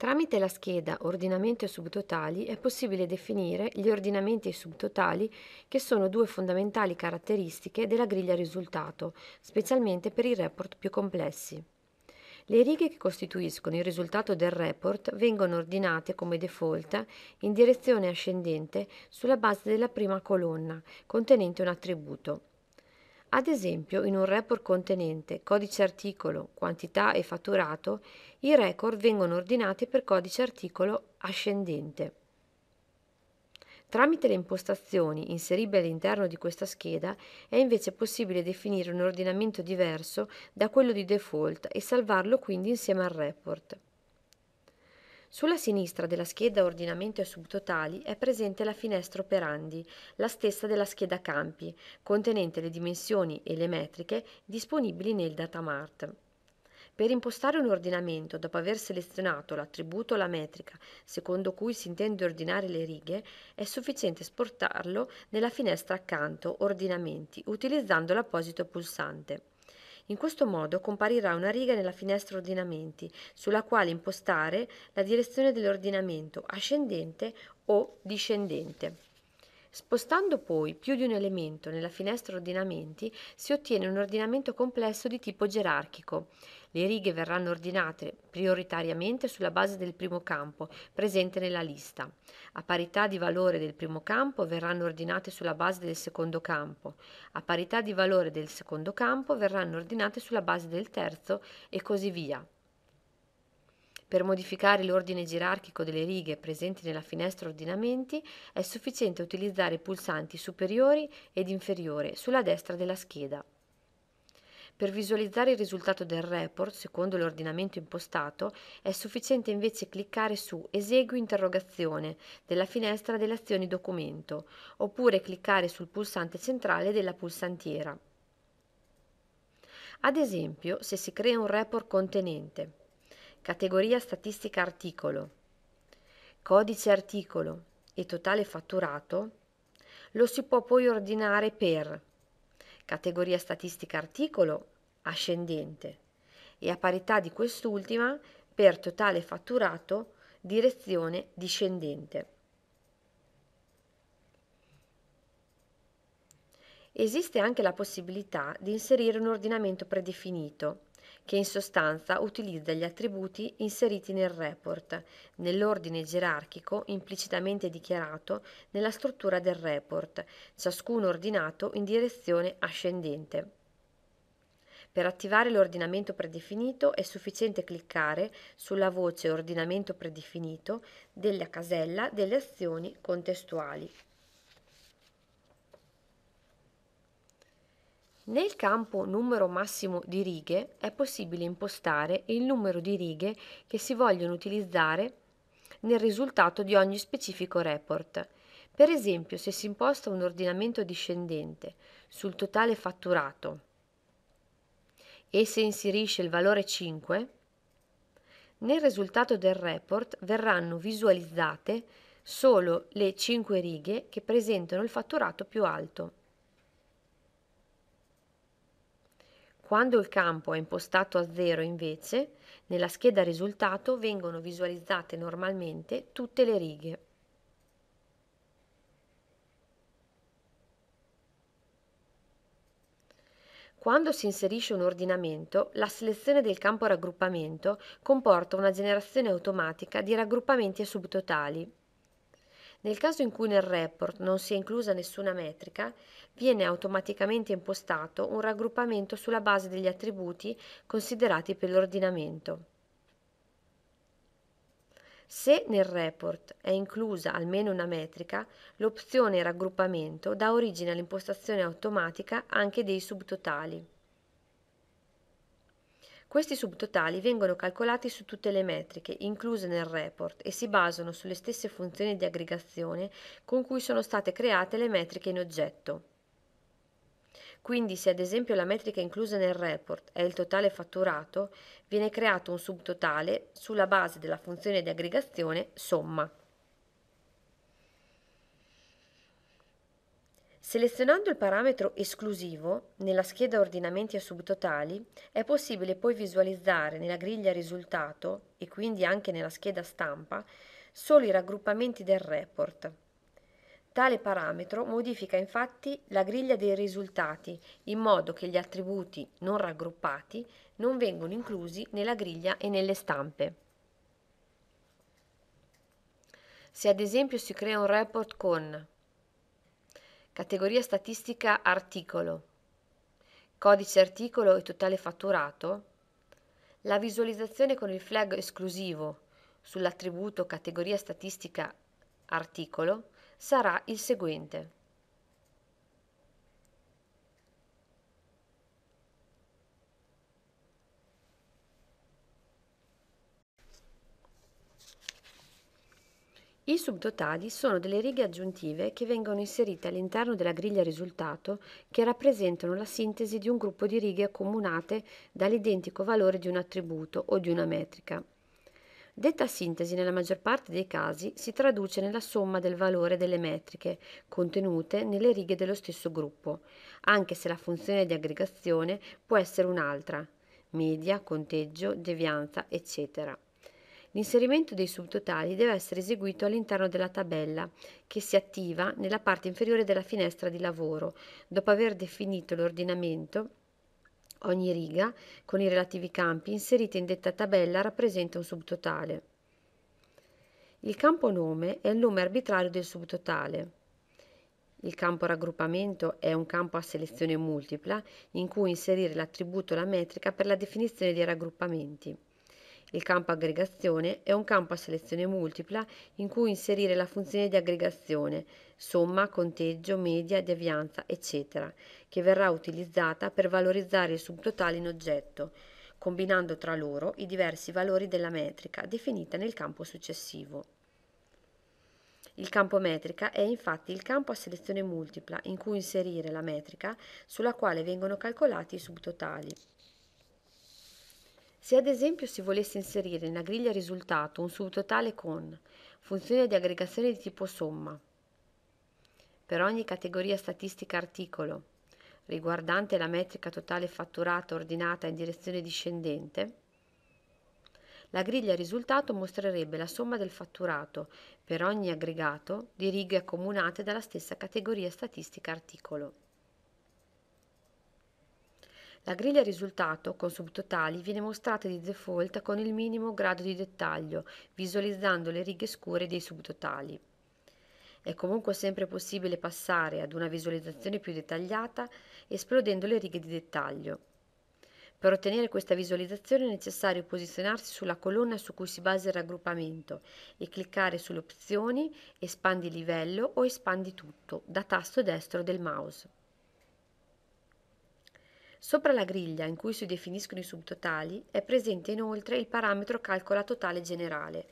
Tramite la scheda ordinamento e subtotali è possibile definire gli ordinamenti e i subtotali che sono due fondamentali caratteristiche della griglia risultato, specialmente per i report più complessi. Le righe che costituiscono il risultato del report vengono ordinate come default in direzione ascendente sulla base della prima colonna contenente un attributo. Ad esempio, in un report contenente codice articolo, quantità e fatturato, i record vengono ordinati per codice articolo ascendente. Tramite le impostazioni inseribili all'interno di questa scheda è invece possibile definire un ordinamento diverso da quello di default e salvarlo quindi insieme al report. Sulla sinistra della scheda Ordinamento e subtotali è presente la finestra Operandi, la stessa della scheda Campi, contenente le dimensioni e le metriche disponibili nel datamart. Per impostare un ordinamento, dopo aver selezionato l'attributo o la metrica secondo cui si intende ordinare le righe, è sufficiente esportarlo nella finestra accanto Ordinamenti utilizzando l'apposito pulsante. In questo modo comparirà una riga nella finestra Ordinamenti, sulla quale impostare la direzione dell'ordinamento ascendente o discendente. Spostando poi più di un elemento nella finestra ordinamenti si ottiene un ordinamento complesso di tipo gerarchico. Le righe verranno ordinate prioritariamente sulla base del primo campo presente nella lista. A parità di valore del primo campo verranno ordinate sulla base del secondo campo. A parità di valore del secondo campo verranno ordinate sulla base del terzo e così via. Per modificare l'ordine gerarchico delle righe presenti nella finestra ordinamenti è sufficiente utilizzare i pulsanti superiore ed inferiore sulla destra della scheda. Per visualizzare il risultato del report, secondo l'ordinamento impostato, è sufficiente invece cliccare su Esegui interrogazione della finestra delle azioni documento, oppure cliccare sul pulsante centrale della pulsantiera. Ad esempio, se si crea un report contenente categoria statistica articolo, codice articolo e totale fatturato, lo si può poi ordinare per categoria statistica articolo, ascendente e a parità di quest'ultima per totale fatturato direzione discendente. Esiste anche la possibilità di inserire un ordinamento predefinito che in sostanza utilizza gli attributi inseriti nel report, nell'ordine gerarchico implicitamente dichiarato nella struttura del report, ciascuno ordinato in direzione ascendente. Per attivare l'ordinamento predefinito è sufficiente cliccare sulla voce ordinamento predefinito della casella delle azioni contestuali. Nel campo numero massimo di righe è possibile impostare il numero di righe che si vogliono utilizzare nel risultato di ogni specifico report. Per esempio, se si imposta un ordinamento discendente sul totale fatturato e se inserisce il valore 5, nel risultato del report verranno visualizzate solo le 5 righe che presentano il fatturato più alto. Quando il campo è impostato a zero invece, nella scheda risultato vengono visualizzate normalmente tutte le righe. Quando si inserisce un ordinamento, la selezione del campo raggruppamento comporta una generazione automatica di raggruppamenti e subtotali. Nel caso in cui nel report non sia inclusa nessuna metrica, viene automaticamente impostato un raggruppamento sulla base degli attributi considerati per l'ordinamento. Se nel report è inclusa almeno una metrica, l'opzione raggruppamento dà origine all'impostazione automatica anche dei subtotali. Questi subtotali vengono calcolati su tutte le metriche incluse nel report e si basano sulle stesse funzioni di aggregazione con cui sono state create le metriche in oggetto. Quindi se ad esempio la metrica inclusa nel report è il totale fatturato, viene creato un subtotale sulla base della funzione di aggregazione somma. Selezionando il parametro esclusivo nella scheda ordinamenti e subtotali è possibile poi visualizzare nella griglia risultato e quindi anche nella scheda stampa solo i raggruppamenti del report. Tale parametro modifica infatti la griglia dei risultati in modo che gli attributi non raggruppati non vengono inclusi nella griglia e nelle stampe. Se ad esempio si crea un report con categoria statistica articolo codice articolo e totale fatturato la visualizzazione con il flag esclusivo sull'attributo categoria statistica articolo sarà il seguente I subtotali sono delle righe aggiuntive che vengono inserite all'interno della griglia risultato che rappresentano la sintesi di un gruppo di righe accomunate dall'identico valore di un attributo o di una metrica. Detta sintesi nella maggior parte dei casi si traduce nella somma del valore delle metriche contenute nelle righe dello stesso gruppo, anche se la funzione di aggregazione può essere un'altra, media, conteggio, devianza, eccetera. L'inserimento dei subtotali deve essere eseguito all'interno della tabella, che si attiva nella parte inferiore della finestra di lavoro, dopo aver definito l'ordinamento Ogni riga, con i relativi campi, inserita in detta tabella, rappresenta un subtotale. Il campo nome è il nome arbitrario del subtotale. Il campo raggruppamento è un campo a selezione multipla in cui inserire l'attributo o la metrica per la definizione dei raggruppamenti. Il campo aggregazione è un campo a selezione multipla in cui inserire la funzione di aggregazione, somma, conteggio, media, devianza, eccetera, che verrà utilizzata per valorizzare il subtotale in oggetto, combinando tra loro i diversi valori della metrica definita nel campo successivo. Il campo metrica è infatti il campo a selezione multipla in cui inserire la metrica sulla quale vengono calcolati i subtotali. Se ad esempio si volesse inserire nella griglia risultato un subtotale con funzione di aggregazione di tipo somma per ogni categoria statistica articolo riguardante la metrica totale fatturata ordinata in direzione discendente, la griglia risultato mostrerebbe la somma del fatturato per ogni aggregato di righe accomunate dalla stessa categoria statistica articolo. La griglia risultato con subtotali viene mostrata di default con il minimo grado di dettaglio, visualizzando le righe scure dei subtotali. È comunque sempre possibile passare ad una visualizzazione più dettagliata esplodendo le righe di dettaglio. Per ottenere questa visualizzazione è necessario posizionarsi sulla colonna su cui si basa il raggruppamento e cliccare sulle opzioni Espandi livello o Espandi tutto da tasto destro del mouse. Sopra la griglia in cui si definiscono i subtotali è presente inoltre il parametro calcola totale generale.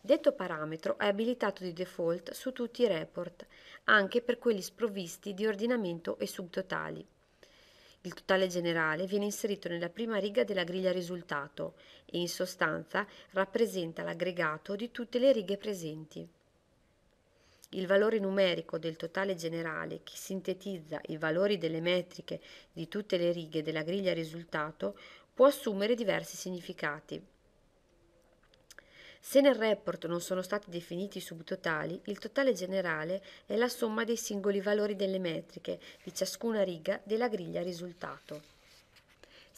Detto parametro è abilitato di default su tutti i report, anche per quelli sprovvisti di ordinamento e subtotali. Il totale generale viene inserito nella prima riga della griglia risultato e in sostanza rappresenta l'aggregato di tutte le righe presenti il valore numerico del totale generale che sintetizza i valori delle metriche di tutte le righe della griglia risultato può assumere diversi significati. Se nel report non sono stati definiti i subtotali, il totale generale è la somma dei singoli valori delle metriche di ciascuna riga della griglia risultato.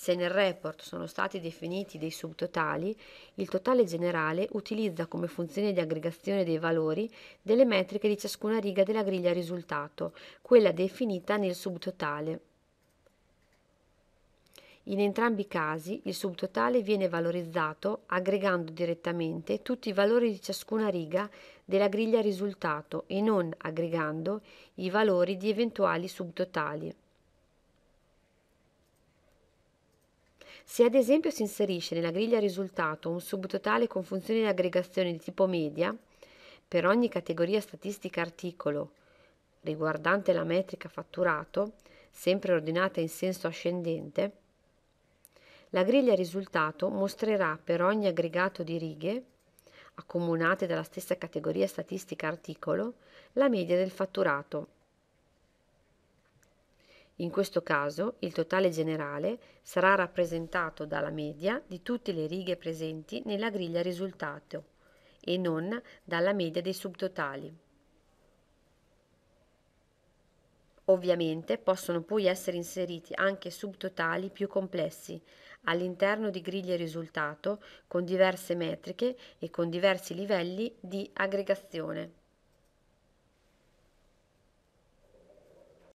Se nel report sono stati definiti dei subtotali, il totale generale utilizza come funzione di aggregazione dei valori delle metriche di ciascuna riga della griglia risultato, quella definita nel subtotale. In entrambi i casi il subtotale viene valorizzato aggregando direttamente tutti i valori di ciascuna riga della griglia risultato e non aggregando i valori di eventuali subtotali. Se ad esempio si inserisce nella griglia risultato un subtotale con funzione di aggregazione di tipo media, per ogni categoria statistica articolo riguardante la metrica fatturato, sempre ordinata in senso ascendente, la griglia risultato mostrerà per ogni aggregato di righe, accomunate dalla stessa categoria statistica articolo, la media del fatturato in questo caso il totale generale sarà rappresentato dalla media di tutte le righe presenti nella griglia risultato e non dalla media dei subtotali. Ovviamente possono poi essere inseriti anche subtotali più complessi all'interno di griglie risultato con diverse metriche e con diversi livelli di aggregazione.